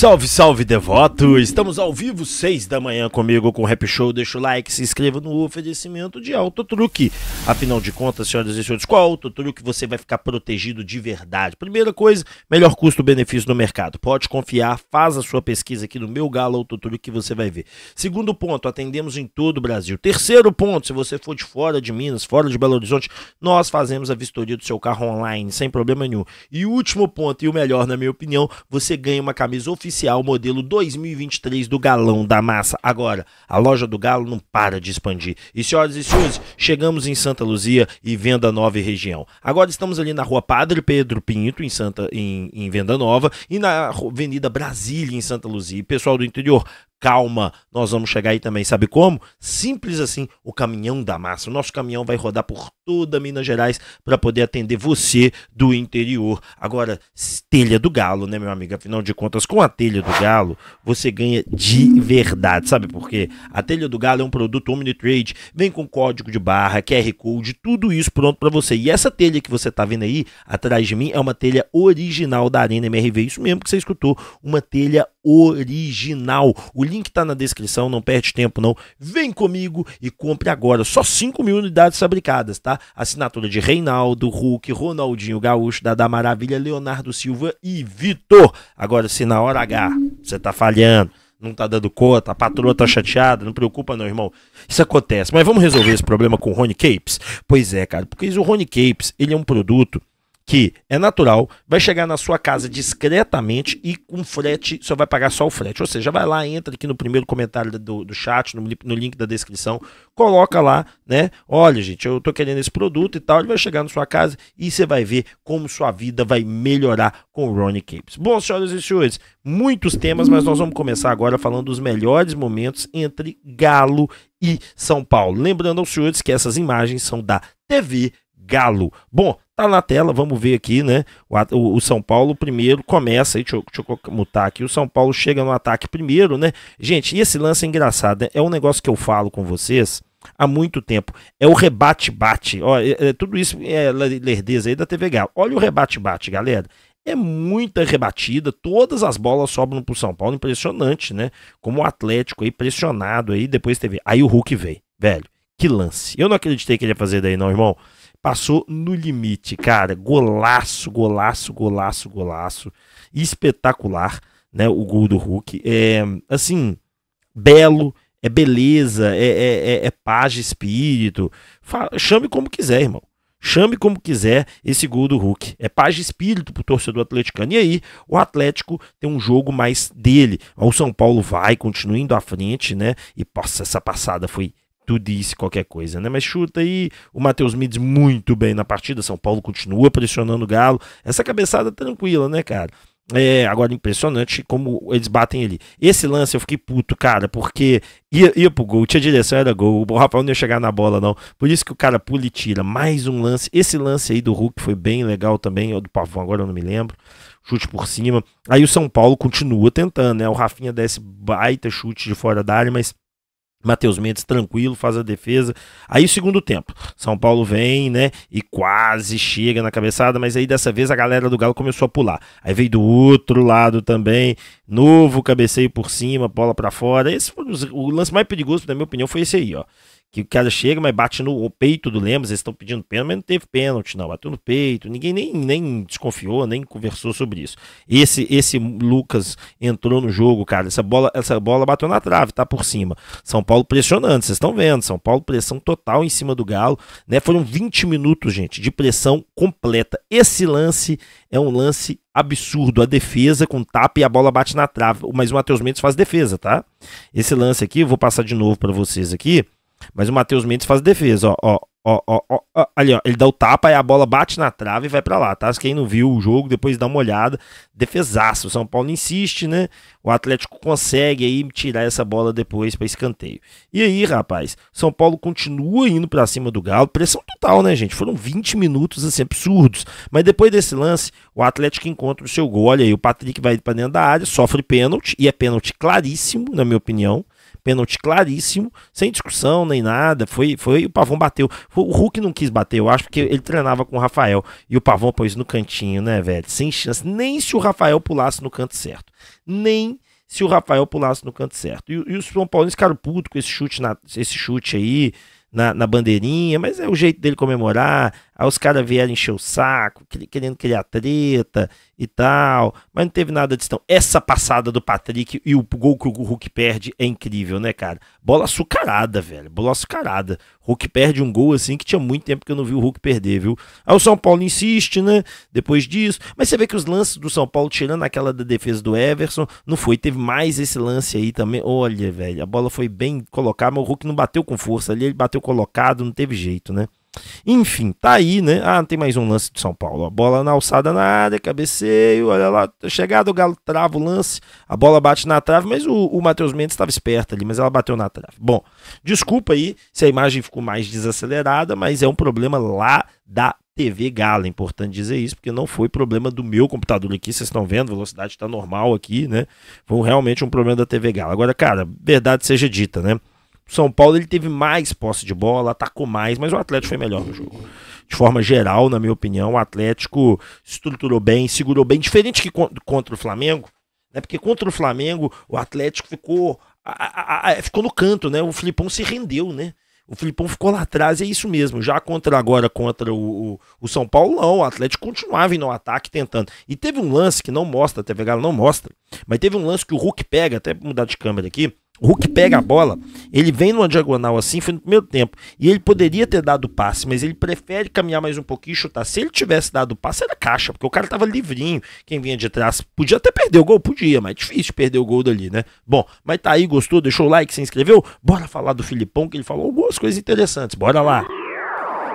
Salve, salve, devoto! Estamos ao vivo, seis da manhã comigo com o Rap Show. Deixa o like, se inscreva no oferecimento de Autotruque. Afinal de contas, senhoras e senhores, qual Autotruque você vai ficar protegido de verdade. Primeira coisa, melhor custo-benefício no mercado. Pode confiar, faz a sua pesquisa aqui no meu galo Autotruque que você vai ver. Segundo ponto, atendemos em todo o Brasil. Terceiro ponto, se você for de fora de Minas, fora de Belo Horizonte, nós fazemos a vistoria do seu carro online, sem problema nenhum. E último ponto, e o melhor na minha opinião, você ganha uma camisa oficial oficial modelo 2023 do Galão da Massa. Agora, a loja do Galo não para de expandir. E senhoras e senhores, chegamos em Santa Luzia e Venda Nova e região. Agora estamos ali na Rua Padre Pedro Pinto, em Santa em, em Venda Nova, e na Avenida Brasília, em Santa Luzia. E pessoal do interior, calma, nós vamos chegar aí também. Sabe como? Simples assim, o caminhão da massa. O nosso caminhão vai rodar por toda Minas Gerais para poder atender você do interior. Agora, telha do galo, né, meu amigo? Afinal de contas, com a telha do galo, você ganha de verdade. Sabe por quê? A telha do galo é um produto Omnitrade, vem com código de barra, QR Code, tudo isso pronto para você. E essa telha que você tá vendo aí atrás de mim é uma telha original da Arena MRV, isso mesmo que você escutou, uma telha original. O link está na descrição, não perde tempo não. Vem comigo e compre agora. Só 5 mil unidades fabricadas, tá? Assinatura de Reinaldo, Hulk, Ronaldinho Gaúcho, Dada Maravilha, Leonardo Silva e Vitor. Agora, se na hora H você tá falhando, não tá dando conta, a patroa tá chateada, não preocupa não, irmão. Isso acontece. Mas vamos resolver esse problema com o Rony Capes? Pois é, cara, porque o Rony Capes, ele é um produto que é natural, vai chegar na sua casa discretamente e com frete, só vai pagar só o frete. Ou seja, vai lá, entra aqui no primeiro comentário do, do chat, no, no link da descrição, coloca lá, né? Olha, gente, eu tô querendo esse produto e tal. Ele vai chegar na sua casa e você vai ver como sua vida vai melhorar com o Ronnie Capes. Bom, senhoras e senhores, muitos temas, mas nós vamos começar agora falando dos melhores momentos entre Galo e São Paulo. Lembrando aos senhores que essas imagens são da TV Galo. Bom, Tá na tela, vamos ver aqui, né? O, o São Paulo primeiro começa, aí, deixa, eu, deixa eu mutar aqui, o São Paulo chega no ataque primeiro, né? Gente, e esse lance é engraçado, né? é um negócio que eu falo com vocês há muito tempo. É o rebate-bate. É, é, tudo isso é lerdeza aí da TV Galo. Olha o rebate-bate, galera. É muita rebatida, todas as bolas sobram pro São Paulo, impressionante, né? Como o Atlético aí pressionado aí, depois teve. Aí o Hulk veio, velho. Que lance. Eu não acreditei que ele ia fazer daí, não, irmão passou no limite, cara. Golaço, golaço, golaço, golaço. Espetacular, né? O gol do Hulk. É, assim, belo, é beleza, é, é, é, é paz de espírito. Fala, chame como quiser, irmão. Chame como quiser esse gol do Hulk. É paz de espírito pro torcedor atleticano. E aí, o Atlético tem um jogo mais dele. O São Paulo vai, continua indo à frente, né? E, nossa, essa passada foi tu disse qualquer coisa, né? Mas chuta aí, o Matheus Mendes muito bem na partida, São Paulo continua pressionando o Galo. Essa cabeçada tranquila, né, cara? É, agora impressionante como eles batem ali. Esse lance eu fiquei puto, cara, porque ia, ia pro gol, tinha direção, era gol. O Rafael não ia chegar na bola, não. Por isso que o cara pula e tira. Mais um lance. Esse lance aí do Hulk foi bem legal também, ou do Pavão, agora eu não me lembro. Chute por cima. Aí o São Paulo continua tentando, né? O Rafinha desce baita chute de fora da área, mas Matheus Mendes tranquilo, faz a defesa. Aí o segundo tempo, São Paulo vem, né, e quase chega na cabeçada, mas aí dessa vez a galera do Galo começou a pular. Aí veio do outro lado também, novo cabeceio por cima, bola para fora. Esse foi o lance mais perigoso, na minha opinião, foi esse aí, ó que o cara chega, mas bate no peito do Lemos, eles estão pedindo pênalti, mas não teve pênalti, não, bateu no peito, ninguém nem, nem desconfiou, nem conversou sobre isso. Esse esse Lucas entrou no jogo, cara, essa bola essa bola bateu na trave, tá por cima. São Paulo pressionando, vocês estão vendo, São Paulo pressão total em cima do Galo, né? Foram 20 minutos, gente, de pressão completa. Esse lance é um lance absurdo. A defesa com tapa e a bola bate na trave, mas o Matheus Mendes faz defesa, tá? Esse lance aqui, vou passar de novo para vocês aqui. Mas o Matheus Mendes faz defesa, ó, ó, ó, ó, ó ali, ó, ele dá o tapa, aí a bola bate na trave e vai para lá, tá? Quem não viu o jogo, depois dá uma olhada, defesaço, o São Paulo insiste, né? O Atlético consegue aí tirar essa bola depois para escanteio. E aí, rapaz, São Paulo continua indo para cima do Galo, pressão total, né, gente? Foram 20 minutos, assim, absurdos, mas depois desse lance, o Atlético encontra o seu gol, olha aí, o Patrick vai para dentro da área, sofre pênalti, e é pênalti claríssimo, na minha opinião, Pênalti claríssimo, sem discussão nem nada. Foi, foi o Pavão bateu. O Hulk não quis bater, eu acho, porque ele treinava com o Rafael. E o Pavão pôs no cantinho, né, velho? Sem chance. Nem se o Rafael pulasse no canto certo. Nem se o Rafael pulasse no canto certo. E, e os São Paulo ficaram putos com esse chute, na, esse chute aí. Na, na bandeirinha, mas é o jeito dele comemorar. Aí os caras vieram encher o saco, querendo criar treta e tal, mas não teve nada disso. tão. Essa passada do Patrick e o gol que o Hulk perde é incrível, né, cara? Bola açucarada, velho. Bola açucarada. Hulk perde um gol assim que tinha muito tempo que eu não vi o Hulk perder, viu? Aí o São Paulo insiste, né? Depois disso. Mas você vê que os lances do São Paulo, tirando aquela da defesa do Everson, não foi. Teve mais esse lance aí também. Olha, velho, a bola foi bem colocada, mas o Hulk não bateu com força ali, ele bateu colocado, não teve jeito, né? Enfim, tá aí, né? Ah, tem mais um lance de São Paulo. A bola na alçada na área, cabeceio, olha lá, chegada, o Galo trava o lance, a bola bate na trave, mas o, o Matheus Mendes estava esperto ali, mas ela bateu na trave. Bom, desculpa aí se a imagem ficou mais desacelerada, mas é um problema lá da TV Gala, é importante dizer isso, porque não foi problema do meu computador aqui, vocês estão vendo, a velocidade está normal aqui, né? Foi realmente um problema da TV Gala. Agora, cara, verdade seja dita, né? São Paulo ele teve mais posse de bola, atacou mais, mas o Atlético foi melhor no jogo. De forma geral, na minha opinião, o Atlético estruturou bem, segurou bem, diferente que contra o Flamengo, né? Porque contra o Flamengo, o Atlético ficou a, a, a, ficou no canto, né? O Filipão se rendeu, né? O Filipão ficou lá atrás, e é isso mesmo. Já contra agora contra o, o, o São Paulo, não. O Atlético continuava indo ao ataque tentando. E teve um lance que não mostra, a TV Galo não mostra, mas teve um lance que o Hulk pega, até mudar de câmera aqui. O Hulk pega a bola, ele vem numa diagonal assim, foi no primeiro tempo. E ele poderia ter dado passe, mas ele prefere caminhar mais um pouquinho e chutar. Se ele tivesse dado passe, era caixa, porque o cara tava livrinho. Quem vinha de trás podia até perder o gol, podia, mas é difícil perder o gol dali, né? Bom, mas tá aí, gostou, deixou o like, se inscreveu? Bora falar do Filipão, que ele falou algumas coisas interessantes. Bora lá.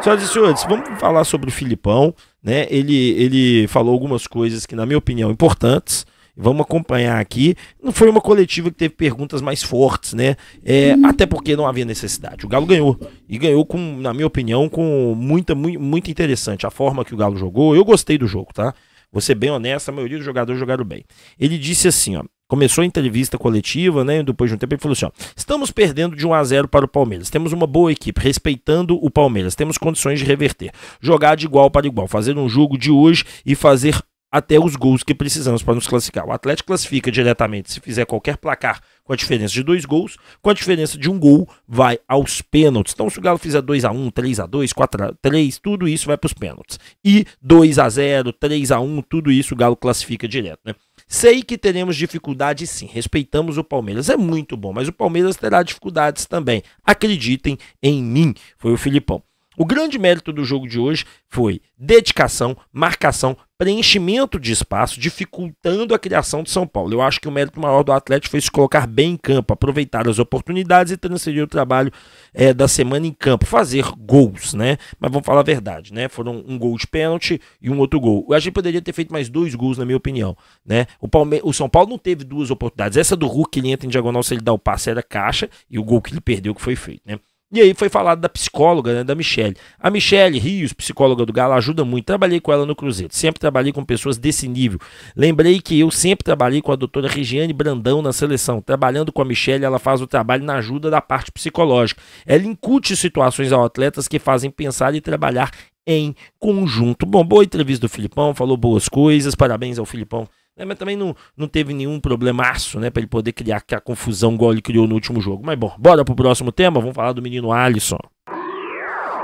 Senhoras e senhores, vamos falar sobre o Filipão, né? Ele, ele falou algumas coisas que, na minha opinião, importantes. Vamos acompanhar aqui. Não foi uma coletiva que teve perguntas mais fortes, né? É, hum. Até porque não havia necessidade. O Galo ganhou. E ganhou, com, na minha opinião, com muita, muito, muito interessante. A forma que o Galo jogou. Eu gostei do jogo, tá? Vou ser bem honesto, a maioria dos jogadores jogaram bem. Ele disse assim, ó. Começou a entrevista coletiva, né? Depois de um tempo, ele falou assim: ó, estamos perdendo de 1 a 0 para o Palmeiras. Temos uma boa equipe, respeitando o Palmeiras. Temos condições de reverter. Jogar de igual para igual, fazer um jogo de hoje e fazer até os gols que precisamos para nos classificar. O Atlético classifica diretamente se fizer qualquer placar com a diferença de dois gols, com a diferença de um gol vai aos pênaltis. Então se o Galo fizer 2 x 1, 3 x 2, 4 x 3, tudo isso vai para os pênaltis. E 2 x 0, 3 x 1, tudo isso o Galo classifica direto, né? Sei que teremos dificuldades sim, respeitamos o Palmeiras, é muito bom, mas o Palmeiras terá dificuldades também. Acreditem em mim, foi o Filipão. O grande mérito do jogo de hoje foi dedicação, marcação, preenchimento de espaço, dificultando a criação de São Paulo. Eu acho que o mérito maior do Atlético foi se colocar bem em campo, aproveitar as oportunidades e transferir o trabalho é, da semana em campo, fazer gols, né? Mas vamos falar a verdade, né? Foram um gol de pênalti e um outro gol. A gente poderia ter feito mais dois gols, na minha opinião, né? O, Palme... o São Paulo não teve duas oportunidades. Essa do Hulk, ele entra em diagonal, se ele dá o passe, era caixa, e o gol que ele perdeu que foi feito, né? E aí foi falado da psicóloga, né, da Michelle. A Michelle Rios, psicóloga do Galo, ajuda muito. Trabalhei com ela no Cruzeiro. Sempre trabalhei com pessoas desse nível. Lembrei que eu sempre trabalhei com a doutora Regiane Brandão na seleção. Trabalhando com a Michelle, ela faz o trabalho na ajuda da parte psicológica. Ela incute situações ao atletas que fazem pensar e trabalhar em conjunto. Bom, boa entrevista do Filipão, falou boas coisas. Parabéns ao Filipão né? Mas também não, não teve nenhum problemaço, né? para ele poder criar aquela confusão igual ele criou no último jogo. Mas bom, bora pro próximo tema. Vamos falar do menino Alisson.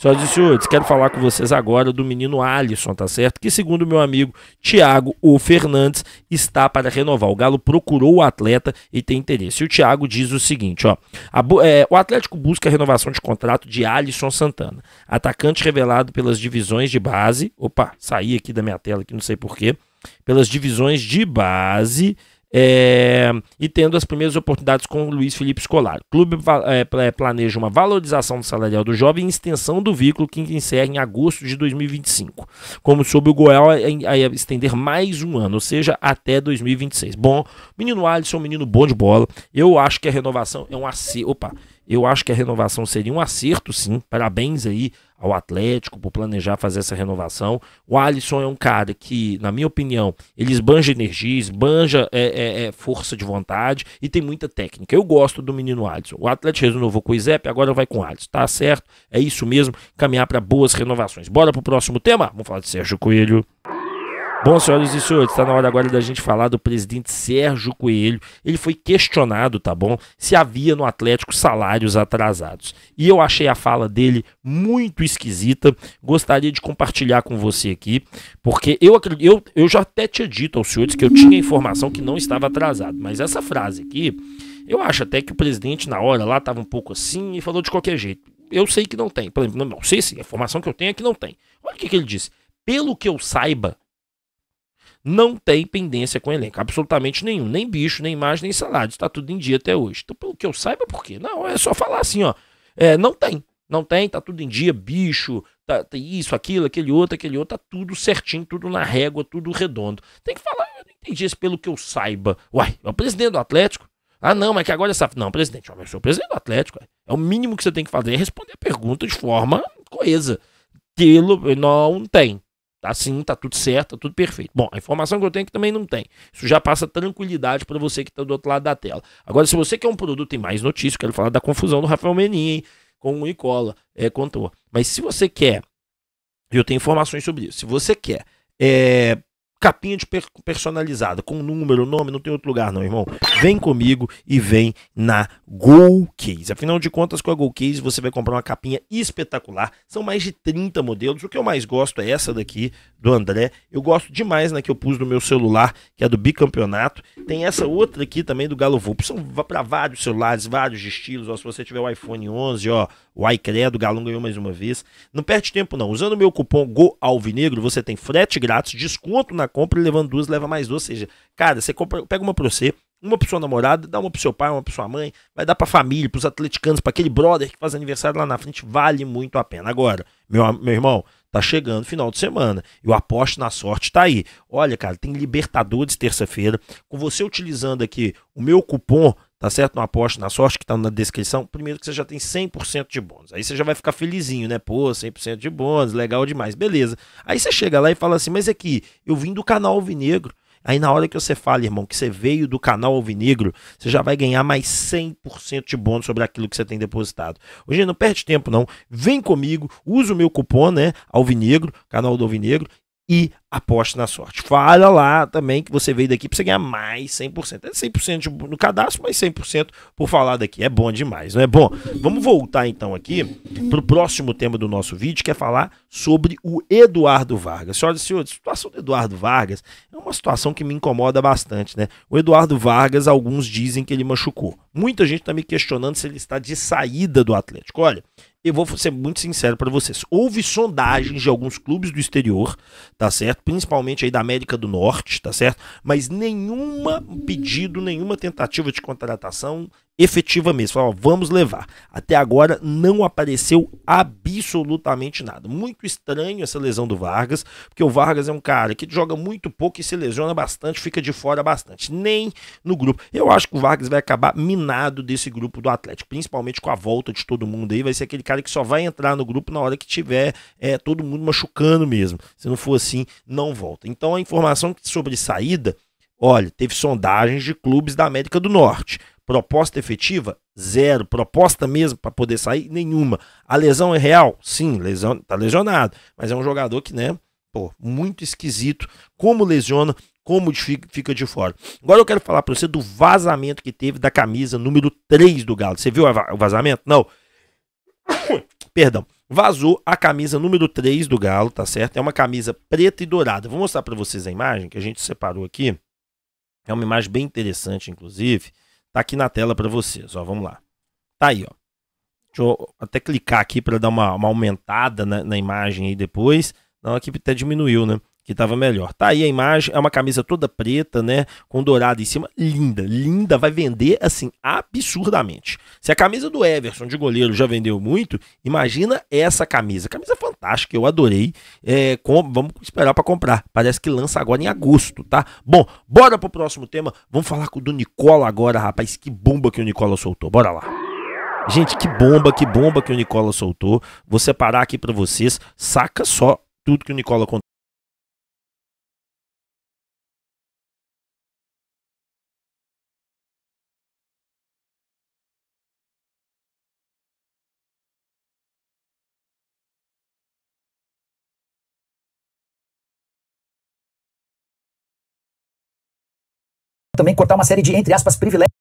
Senhoras e senhores, quero falar com vocês agora do menino Alisson, tá certo? Que, segundo meu amigo Thiago O. Fernandes, está para renovar. O Galo procurou o atleta e tem interesse. E o Thiago diz o seguinte: ó, a, é, o Atlético busca a renovação de contrato de Alisson Santana, atacante revelado pelas divisões de base. Opa, saí aqui da minha tela que não sei porquê pelas divisões de base é, e tendo as primeiras oportunidades com o Luiz Felipe Scolari. O clube é, é, planeja uma valorização do salarial do jovem e extensão do vínculo que encerra em agosto de 2025, como soube o Goiás a, a, estender mais um ano, ou seja, até 2026. Bom, menino Alisson, menino bom de bola, eu acho que a renovação é um acerto. Opa, eu acho que a renovação seria um acerto, sim. Parabéns aí ao Atlético por planejar fazer essa renovação. O Alisson é um cara que, na minha opinião, ele esbanja energia, esbanja é, é, é força de vontade e tem muita técnica. Eu gosto do menino Alisson. O Atlético renovou com o Isep, agora vai com o Alisson. Tá certo, é isso mesmo, caminhar para boas renovações. Bora pro próximo tema? Vamos falar de Sérgio Coelho. Bom, senhoras e senhores, está na hora agora da gente falar do presidente Sérgio Coelho. Ele foi questionado, tá bom, se havia no Atlético salários atrasados. E eu achei a fala dele muito esquisita. Gostaria de compartilhar com você aqui, porque eu, eu, eu já até tinha dito aos senhores que eu tinha informação que não estava atrasado. Mas essa frase aqui, eu acho até que o presidente, na hora lá, estava um pouco assim e falou de qualquer jeito. Eu sei que não tem. Por exemplo, não, não sei se a informação que eu tenho é que não tem. Olha o que, que ele disse. Pelo que eu saiba, não tem pendência com o elenco. Absolutamente nenhum. Nem bicho, nem imagem, nem salário. Está tudo em dia até hoje. Então, pelo que eu saiba, por quê? Não, é só falar assim, ó. É, não tem. Não tem, tá tudo em dia, bicho, tá, tá isso, aquilo, aquele outro, aquele outro, tá tudo certinho, tudo na régua, tudo redondo. Tem que falar, eu não entendi isso pelo que eu saiba. Uai, é o presidente do Atlético? Ah, não, mas que agora é essa. Não, presidente, eu sou o presidente do Atlético. É o mínimo que você tem que fazer é responder a pergunta de forma coesa. Pelo, não tem. Tá sim, tá tudo certo, tá tudo perfeito. Bom, a informação que eu tenho é que também não tem. Isso já passa tranquilidade para você que está do outro lado da tela. Agora, se você quer um produto e mais notícias, quero falar da confusão do Rafael Menin hein, com o Nicola, é, contou. Mas se você quer, eu tenho informações sobre isso. Se você quer é, capinha de per personalizada, com número, nome, não tem outro lugar não, irmão. Vem comigo e vem na Golcase. Afinal de contas, com a Golcase você vai comprar uma capinha espetacular. São mais de 30 modelos. O que eu mais gosto é essa daqui do André. Eu gosto demais na né, que eu pus no meu celular, que é do bicampeonato. Tem essa outra aqui também do Galo Vulp. São para vários celulares, vários estilos. Ó, se você tiver o iPhone 11, ó, o iCredo, o Galão ganhou mais uma vez. Não perde tempo não. Usando o meu cupom GOALVINEGRO, Alvinegro, você tem frete grátis, desconto na compra e levando duas, leva mais duas. Ou seja, cara, você compra, pega uma pra você, uma pro seu namorado, dá uma pro seu pai, uma para sua mãe, vai dar pra família, pros atleticanos, pra aquele brother que faz aniversário lá na frente, vale muito a pena. Agora, meu, meu irmão, tá chegando final de semana, eu aposto na sorte, tá aí. Olha, cara, tem Libertadores terça-feira, com você utilizando aqui o meu cupom, tá certo? Não aposte na sorte que tá na descrição. Primeiro que você já tem 100% de bônus. Aí você já vai ficar felizinho, né? Pô, 100% de bônus, legal demais, beleza. Aí você chega lá e fala assim, mas é que eu vim do canal Alvinegro. Aí na hora que você fala, irmão, que você veio do canal Alvinegro, você já vai ganhar mais 100% de bônus sobre aquilo que você tem depositado. Hoje não perde tempo não, vem comigo, usa o meu cupom, né, Alvinegro, canal do Alvinegro, e aposte na sorte. Fala lá também que você veio daqui para você ganhar mais 100%. É 100% no cadastro, mas 100% por falar daqui. É bom demais, não é bom? Vamos voltar então aqui para o próximo tema do nosso vídeo, que é falar sobre o Eduardo Vargas. Senhoras e senhores, a situação do Eduardo Vargas é uma situação que me incomoda bastante, né? O Eduardo Vargas, alguns dizem que ele machucou. Muita gente está me questionando se ele está de saída do Atlético. Olha, eu vou ser muito sincero para vocês. Houve sondagens de alguns clubes do exterior, tá certo? Principalmente aí da América do Norte, tá certo? Mas nenhuma pedido, nenhuma tentativa de contratação efetiva mesmo. vamos levar. Até agora não apareceu absolutamente nada. Muito estranho essa lesão do Vargas, porque o Vargas é um cara que joga muito pouco e se lesiona bastante, fica de fora bastante, nem no grupo. Eu acho que o Vargas vai acabar minado desse grupo do Atlético, principalmente com a volta de todo mundo aí, vai ser aquele cara que só vai entrar no grupo na hora que tiver é, todo mundo machucando mesmo. Se não for assim, não volta. Então a informação sobre saída Olha, teve sondagens de clubes da América do Norte. Proposta efetiva? Zero. Proposta mesmo para poder sair? Nenhuma. A lesão é real? Sim, lesão, tá lesionado. Mas é um jogador que, né, pô, muito esquisito. Como lesiona, como fica de fora. Agora eu quero falar para você do vazamento que teve da camisa número 3 do Galo. Você viu o vazamento? Não. Perdão. Vazou a camisa número 3 do Galo, tá certo? É uma camisa preta e dourada. Vou mostrar para vocês a imagem que a gente separou aqui. É uma imagem bem interessante, inclusive tá aqui na tela para vocês, ó, vamos lá. Tá aí, ó. Deixa eu até clicar aqui para dar uma, uma aumentada na, na, imagem aí depois. Não, aqui até diminuiu, né? que estava melhor. Tá aí a imagem, é uma camisa toda preta, né? Com dourado em cima. Linda, linda, vai vender assim absurdamente. Se a camisa do Everson de goleiro já vendeu muito, imagina essa camisa. Camisa fantástica, eu adorei. É, com, vamos esperar para comprar. Parece que lança agora em agosto, tá? Bom, bora pro próximo tema. Vamos falar com o do Nicola agora, rapaz. Que bomba que o Nicola soltou. Bora lá. Gente, que bomba, que bomba que o Nicola soltou. Vou separar aqui para vocês. Saca só tudo que o Nicola contou. também cortar uma série de, entre aspas, privilégios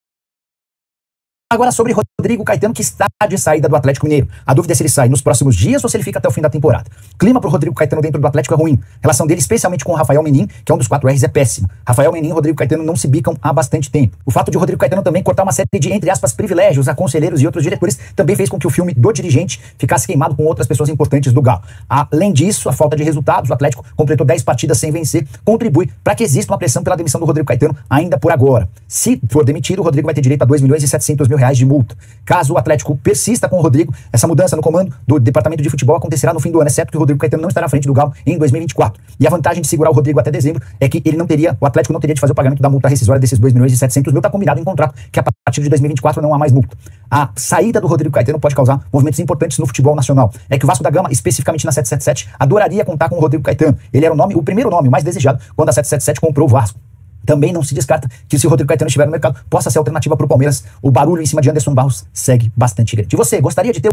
Agora sobre Rodrigo Caetano, que está de saída do Atlético Mineiro. A dúvida é se ele sai nos próximos dias ou se ele fica até o fim da temporada. Clima o Rodrigo Caetano dentro do Atlético é ruim. A relação dele, especialmente com o Rafael Menin, que é um dos quatro R's, é péssima. Rafael Menin e Rodrigo Caetano não se bicam há bastante tempo. O fato de Rodrigo Caetano também cortar uma série de, entre aspas, privilégios a conselheiros e outros diretores também fez com que o filme do dirigente ficasse queimado com outras pessoas importantes do Galo. Além disso, a falta de resultados, o Atlético completou 10 partidas sem vencer, contribui para que exista uma pressão pela demissão do Rodrigo Caetano ainda por agora. Se for demitido, o Rodrigo vai ter direito a 2 milhões e 700 mil reais de multa. Caso o Atlético persista com o Rodrigo, essa mudança no comando do departamento de futebol acontecerá no fim do ano, exceto é que o Rodrigo Caetano não estará à frente do Galo em 2024. E a vantagem de segurar o Rodrigo até dezembro é que ele não teria, o Atlético não teria de fazer o pagamento da multa rescisória desses 2 milhões e 700 mil. Está combinado em contrato que a partir de 2024 não há mais multa. A saída do Rodrigo Caetano pode causar movimentos importantes no futebol nacional. É que o Vasco da Gama, especificamente na 777, adoraria contar com o Rodrigo Caetano. Ele era o nome, o primeiro nome mais desejado quando a 777 comprou o Vasco. Também não se descarta que se o Rodrigo Caetano estiver no mercado, possa ser alternativa para o Palmeiras. O barulho em cima de Anderson Barros segue bastante grande. E você, gostaria de ter.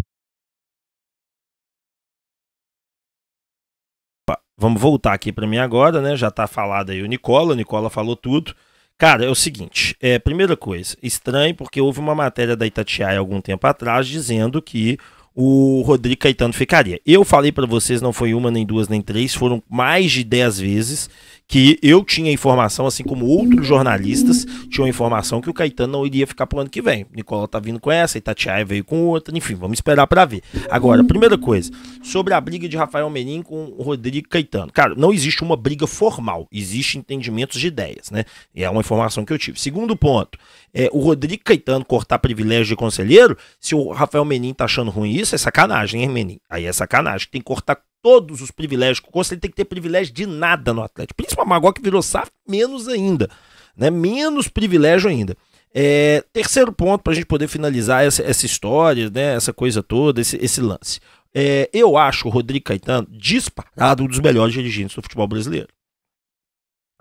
Vamos voltar aqui para mim agora, né? Já está falado aí o Nicola, o Nicola falou tudo. Cara, é o seguinte, é, primeira coisa, estranho porque houve uma matéria da Itatiaia algum tempo atrás dizendo que o Rodrigo Caetano ficaria. Eu falei para vocês, não foi uma, nem duas, nem três, foram mais de dez vezes que eu tinha informação, assim como outros jornalistas tinham informação que o Caetano não iria ficar pro ano que vem. Nicolau tá vindo com essa, Itatiaia veio com outra, enfim, vamos esperar para ver. Agora, primeira coisa, sobre a briga de Rafael Menin com o Rodrigo Caetano. Cara, não existe uma briga formal, existe entendimentos de ideias, né? É uma informação que eu tive. Segundo ponto, é, o Rodrigo Caetano cortar privilégio de conselheiro, se o Rafael Menin tá achando ruim isso, isso é sacanagem, hein, Aí é sacanagem. Tem que cortar todos os privilégios. O Conselho tem que ter privilégio de nada no Atlético. Principalmente agora que virou SAF, menos ainda. Né? Menos privilégio ainda. É, terceiro ponto, para a gente poder finalizar essa, essa história, né? essa coisa toda, esse, esse lance. É, eu acho o Rodrigo Caetano disparado um dos melhores dirigentes do futebol brasileiro.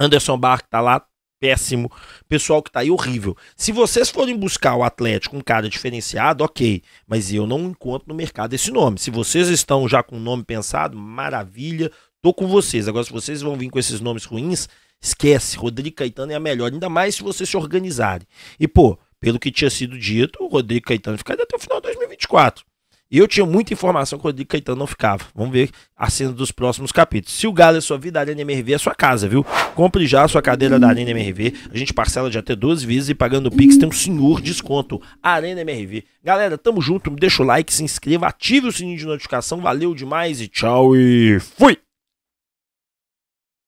Anderson Barra tá lá, péssimo. Pessoal que tá aí horrível. Se vocês forem buscar o Atlético um cara diferenciado, ok. Mas eu não encontro no mercado esse nome. Se vocês estão já com o nome pensado, maravilha. Tô com vocês. Agora, se vocês vão vir com esses nomes ruins, esquece. Rodrigo Caetano é a melhor. Ainda mais se vocês se organizarem. E, pô, pelo que tinha sido dito, o Rodrigo Caetano ficaria até o final de 2024. E eu tinha muita informação que o Rodrigo Caetano não ficava. Vamos ver a cena dos próximos capítulos. Se o Galo é sua vida, a Arena MRV é sua casa, viu? Compre já a sua cadeira da Arena MRV. A gente parcela de até 12 vezes e pagando o Pix tem um senhor desconto. Arena MRV. Galera, tamo junto. Deixa o like, se inscreva, ative o sininho de notificação. Valeu demais e tchau e fui!